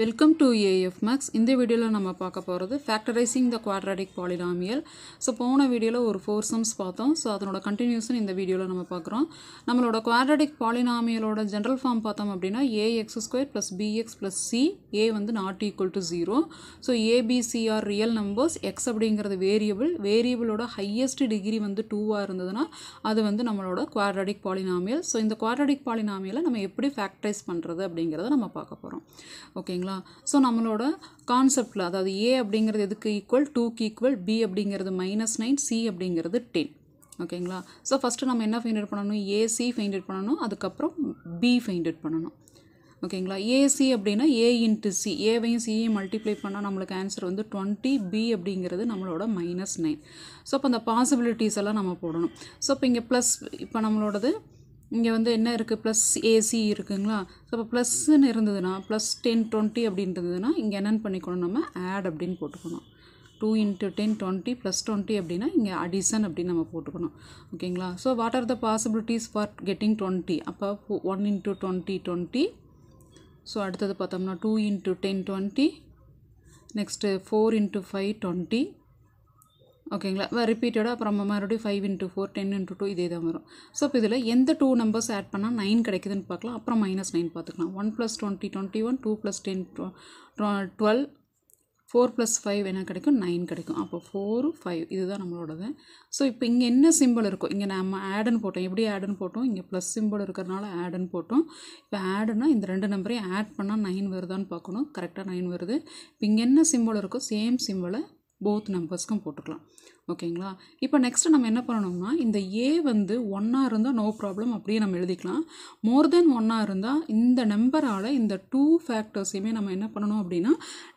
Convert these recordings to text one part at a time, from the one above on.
Welcome to AF Max. இந்த வீடியோவில் நம்ம பார்க்க போகிறது Factorizing the quadratic polynomial so போன வீடியோவில் ஒரு ஃபோர் சம்ஸ் பார்த்தோம் ஸோ அதனோட continuation இந்த வீடியோவில் நம்ம பார்க்குறோம் நம்மளோட குவாட்ராடிக் பாலினாமியலோட ஜென்ரல் ஃபார்ம் பார்த்தோம் அப்படின்னா A X square plus B X plus C A வந்து not equal to zero so A B C are real numbers X அப்படிங்கிறது வேரியபிள் வேரியபிளோட ஹையஸ்ட் டிகிரி வந்து டூவாக இருந்ததுன்னா அது வந்து நம்மளோட குவாட்ராடிக் பாலினாமியல் ஸோ இந்த குவாட்ராடிக் பாலினாமியலை நம்ம எப்படி ஃபேக்டரைஸ் பண்ணுறது அப்படிங்கிறத நம்ம பார்க்க போகிறோம் ஓகேங்களா ஓகேங்களா ஸோ நம்மளோட கான்செப்டில் அதாவது ஏ அப்படிங்கிறது எதுக்கு ஈக்குவல் டூக்கு ஈக்குவல் பி அப்படிங்கிறது மைனஸ் நைன் சி அப்படிங்கிறது டென் ஓகேங்களா ஸோ ஃபஸ்ட்டு நம்ம என்ன ஃபைண்ட் பண்ணணும் ஏசி ஃபைண்ட் பண்ணணும் அதுக்கப்புறம் பி ஃபைண்ட் பண்ணணும் ஓகேங்களா ஏசி அப்படின்னா ஏ இன்ட்டு சி ஏவையும் சியையும் மல்டிப்ளை பண்ணால் நம்மளுக்கு ஆன்சர் வந்து டுவெண்ட்டி பி அப்படிங்கிறது நம்மளோட மைனஸ் நைன் ஸோ அப்போ அந்த பாசிபிலிட்டிஸ் எல்லாம் நம்ம போடணும் ஸோ இப்போ இங்கே ப்ளஸ் இப்போ நம்மளோடது இங்கே வந்து என்ன இருக்குது ப்ளஸ் ஏசி இருக்குங்களா ஸோ இப்போ ப்ளஸ்ன்னு இருந்ததுன்னா ப்ளஸ் டென் டுவெண்ட்டி அப்படின்றதுன்னா இங்கே என்னென்னு பண்ணிக்கணும் நம்ம ஆட் அப்படின்னு போட்டுக்கணும் two into ten twenty plus twenty அப்படின்னா இங்கே அடிஷன் அப்படின்னு நம்ம போட்டுக்கணும் ஓகேங்களா so what are the possibilities for getting twenty அப்போ one into twenty twenty so அடுத்தது பார்த்தோம்னா two into ten twenty next four into five twenty ஓகேங்களா ரிப்பீட்டடாக அப்புறம் நம்ம மறுபடியும் five into four ten into two இதே தான் வரும் ஸோ இப்போ இதில் எந்த டூ நம்பர்ஸ் ஆட் பண்ணால் நைன் கிடைக்குதுன்னு பார்க்கலாம் அப்புறம் மைனஸ் நைன் பார்த்துக்கலாம் one plus twenty twenty one two plus ten twelve four plus five என்ன கிடைக்கும் நைன் கிடைக்கும் அப்போ ஃபோர் ஃபைவ் இதுதான் நம்மளோடது ஸோ இப்போ இங்கே என்ன சிம்பிள் இருக்கும் இங்கே நம்ம ஆடுன்னு போட்டோம் எப்படி ஆடுன்னு போட்டோம் இங்கே ப்ளஸ் சிம்பிள் இருக்கிறனால ஆடுன்னு போட்டோம் இப்போ ஆடுனா இந்த ரெண்டு நம்பரையும் ஆட் பண்ணால் நைன் வருதான்னு பார்க்கணும் கரெக்டாக நைன் வருது இப்போ இங்கே என்ன சிம்பிள் இருக்கோ சேம் சிம்பிளை போத் நம்பர்ஸ்க்கும் போட்டுக்கலாம் ஓகேங்களா இப்போ நெக்ஸ்ட்டு நம்ம என்ன பண்ணணும்னா இந்த ஏ வந்து ஒன்னாக இருந்தால் நோ ப்ராப்ளம் அப்படியே நம்ம எழுதிக்கலாம் மோர் தென் ஒன்னாக இருந்தால் இந்த நம்பரால் இந்த டூ ஃபேக்டர்ஸையுமே நம்ம என்ன பண்ணணும் அப்படின்னா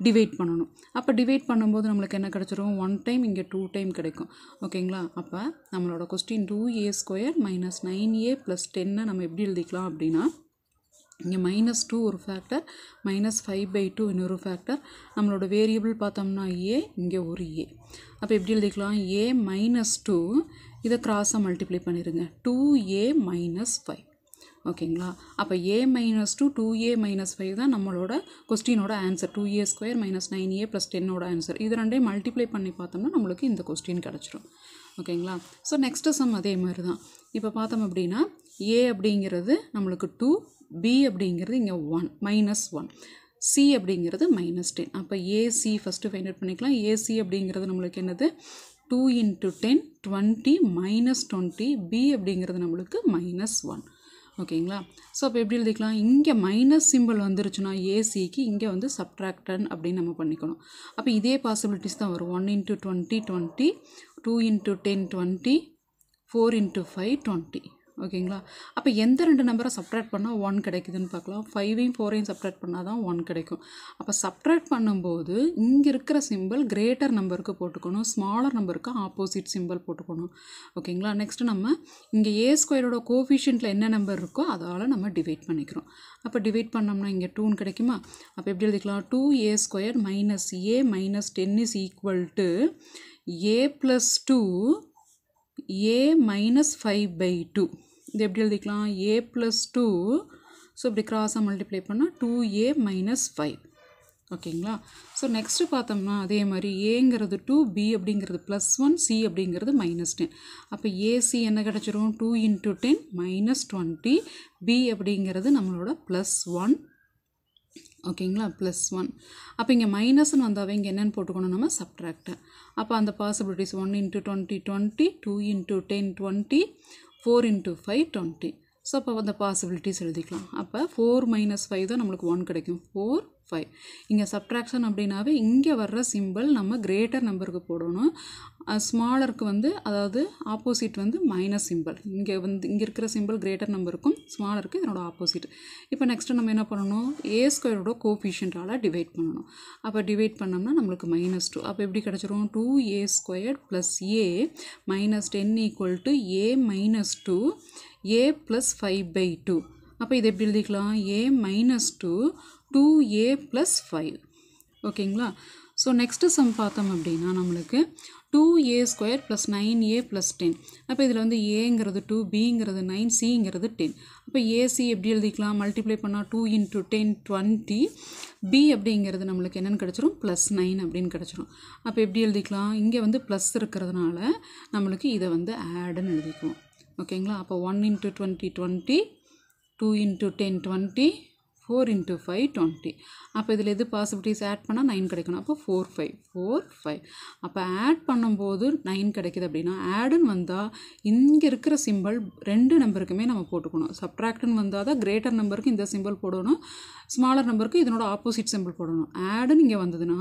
டிவைட் பண்ணணும் அப்போ டிவைட் பண்ணும்போது நம்மளுக்கு என்ன கிடச்சிரும் ஒன் டைம் இங்கே டூ டைம் கிடைக்கும் ஓகேங்களா அப்போ நம்மளோட கொஸ்டின் டூ ஏ ஸ்கொயர் மைனஸ் நைன் ஏ ப்ளஸ் டென்னை நம்ம எப்படி எழுதிக்கலாம் அப்படின்னா இங்கே மைனஸ் டூ ஒரு factor minus five by two இன்னொரு ஃபேக்டர் நம்மளோட வேரியபிள் பார்த்தோம்னா ஏ இங்கே ஒரு ஏ அப்போ எப்படி எழுதிக்கலாம் ஏ மைனஸ் டூ இதை கிராஸாக மல்டிப்ளை பண்ணிடுங்க டூ ஏ மைனஸ் ஃபைவ் ஓகேங்களா அப்போ A minus two two A minus five தான் நம்மளோட கொஸ்டினோட ஆன்சர் டூ ஏ ஸ்கொயர் மைனஸ் நைன் ஏ ப்ளஸ் டென்னோட ஆன்சர் இது ரெண்டையும் மல்டிப்ளை பண்ணி பார்த்தோம்னா நம்மளுக்கு இந்த கொஸ்டின் கிடச்சிரும் ஓகேங்களா ஸோ நெக்ஸ்ட்டு சம் அதே மாதிரி தான் இப்போ பார்த்தோம் அப்படின்னா ஏ அப்படிங்கிறது நம்மளுக்கு டூ பி அப்படிங்கிறது இங்கே ஒன் மைனஸ் ஒன் சி அப்படிங்கிறது மைனஸ் டென் அப்போ ஏசி ஃபஸ்ட்டு ஃபைண்ட் அவுட் பண்ணிக்கலாம் ஏசி அப்படிங்கிறது நம்மளுக்கு என்னது two into ten twenty minus twenty B அப்படிங்கிறது நம்மளுக்கு மைனஸ் ஒன் ஓகேங்களா ஸோ அப்போ எப்படி எழுதிக்கலாம் இங்கே மைனஸ் சிம்பிள் வந்துருச்சுன்னா ஏசிக்கு இங்கே வந்து சப்ட்ராக்டன் அப்படின்னு நம்ம பண்ணிக்கணும் அப்போ இதே பாசிபிலிட்டிஸ் தான் வரும் one into twenty twenty two into ten twenty four into five twenty ஓகேங்களா அப்போ எந்த ரெண்டு நம்பரை சப்ட்ராக்ட் பண்ணால் ஒன் கிடைக்குதுன்னு பார்க்கலாம் ஃபைவையும் ஃபோரையும் சப்ட்ராக்ட் பண்ணால் தான் ஒன் கிடைக்கும் அப்போ சப்ரேட் பண்ணும்போது இங்கே இருக்கிற சிம்பிள் கிரேட்டர் நம்பருக்கு போட்டுக்கணும் ஸ்மாலர் நம்பருக்கு ஆப்போசிட் சிம்பிள் போட்டுக்கணும் ஓகேங்களா நெக்ஸ்ட்டு நம்ம இங்கே ஏ ஸ்கொயரோட கோஃபிஷியண்ட்டில் என்ன நம்பர் இருக்கோ அதால் நம்ம டிவைட் பண்ணிக்கிறோம் அப்போ டிவைட் பண்ணோம்னா இங்கே டூன்னு கிடைக்குமா அப்போ எப்படி எழுதிக்கலாம் two A square minus A minus ten is equal to A plus two A minus five by two இது எப்படி எழுதிக்கலாம் ஏ ப்ளஸ் டூ ஸோ இப்படி கிராஸாக மல்டிப்ளை பண்ணால் டூ ஏ மைனஸ் ஃபைவ் ஓகேங்களா ஸோ நெக்ஸ்ட்டு பார்த்தோம்னா அதே மாதிரி ஏங்கிறது டூ பி அப்படிங்கிறது ப்ளஸ் ஒன் சி அப்படிங்கிறது மைனஸ் டென் அப்போ ஏசி என்ன கிடச்சிரும் two into ten minus twenty B அப்படிங்கிறது நம்மளோட ப்ளஸ் ஒன் ஓகேங்களா ப்ளஸ் ஒன் அப்போ இங்கே மைனஸ்ன்னு வந்தாவே இங்கே என்னென்னு போட்டுக்கணும் நம்ம சப்ட்ராக்ட் அப்போ அந்த possibilities one into twenty twenty two into ten twenty four into five twenty so அப்போ அந்த பாசிபிலிட்டிஸ் எழுதிக்கலாம் அப்போ ஃபோர் மைனஸ் ஃபைவ் தான் நம்மளுக்கு ஒன் கிடைக்கும் ஃபோர் ஃபைவ் இங்கே சப்ட்ராக்ஷன் அப்படின்னாவே இங்கே வர்ற சிம்பிள் நம்ம கிரேட்டர் நம்பருக்கு போடணும் ஸ்மாலருக்கு வந்து அதாவது ஆப்போசிட் வந்து மைனஸ் சிம்பிள் இங்கே வந்து இங்கே இருக்கிற சிம்பிள் கிரேட்டர் நம்பருக்கும் ஸ்மாலருக்கு இதனோட ஆப்போசிட் இப்போ நெக்ஸ்ட்டு நம்ம என்ன பண்ணணும் ஏ ஸ்கொயரோட கோஃபிஷியன்டால் டிவைட் பண்ணணும் அப்போ டிவைட் பண்ணோம்னா நம்மளுக்கு மைனஸ் டூ அப்போ எப்படி கிடச்சிரும் two A square plus a minus ten equal to a minus two a plus five by two அப்போ இதை எப்படி எழுதிக்கலாம் a minus two two a plus five ஓகேங்களா ஸோ நெக்ஸ்ட்டு சம் பார்த்தோம் அப்படின்னா நம்மளுக்கு டூ ஏ ஸ்கொயர் ப்ளஸ் நைன் ஏ plus ten அப்போ இதில் வந்து ஏங்கிறது டூ பிங்கிறது நைன் சிங்கிறது டென் அப்போ ஏசி எப்படி எழுதிக்கலாம் மல்டிப்ளை பண்ணால் two into ten twenty B அப்படிங்கிறது நம்மளுக்கு என்னென்னு கிடச்சிரும் ப்ளஸ் நைன் அப்படின்னு கிடச்சிரும் அப்போ எப்படி எழுதிக்கலாம் இங்கே வந்து ப்ளஸ் இருக்கிறதுனால நம்மளுக்கு இதை வந்து ஆடுன்னு எழுதிக்குவோம் okay, 1 into 20, 20, 2 into ten twenty four into five twenty அப்போ இதில் எது பாசிபிலிட்டிஸ் ஆட் பண்ணால் நைன் கிடைக்கணும் அப்போ ஃபோர் ஃபைவ் ஃபோர் ஃபைவ் அப்போ ஆட் பண்ணும்போது நைன் கிடைக்கிது அப்படின்னா ஆடுன்னு வந்தால் இங்கே இருக்கிற சிம்பிள் ரெண்டு நம்பருக்குமே நம்ம போட்டுக்கணும் சப்ட்ராக்டுன்னு வந்தால் தான் கிரேட்டர் நம்பருக்கு இந்த சிம்பிள் போடணும் ஸ்மாலர் நம்பருக்கு இதனோட ஆப்போசிட் சிம்பிள் போடணும் ஆடுன்னு இங்கே வந்ததுன்னா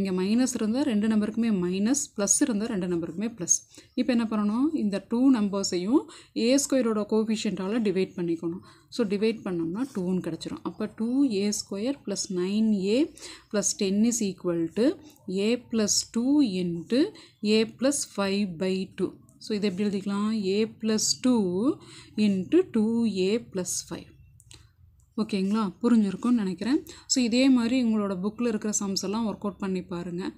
இங்கே மைனஸ் இருந்தால் ரெண்டு நம்பருக்குமே மைனஸ் ப்ளஸ் இருந்தால் ரெண்டு நம்பருக்குமே ப்ளஸ் இப்போ என்ன பண்ணணும் இந்த டூ நம்பர்ஸையும் ஏ ஸ்கொயரோட கோஃபிஷியண்டால் டிவைட் பண்ணிக்கணும் ஸோ டிவைட் பண்ணோம்னா டூன்னு கிடச்சிரும் அப்போ அப்போ two A square plus nine A plus ten is equal to A plus two into a plus five by two so இதை எப்படி எழுதிக்கலாம் a plus two into two a plus five ஓகேங்களா புரிஞ்சிருக்கும்னு நினைக்கிறேன் ஸோ இதே மாதிரி உங்களோட புக்கில் இருக்கிற சம்ஸ் எல்லாம் ஒர்க் அவுட் பண்ணி பாருங்கள்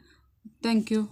தேங்க்யூ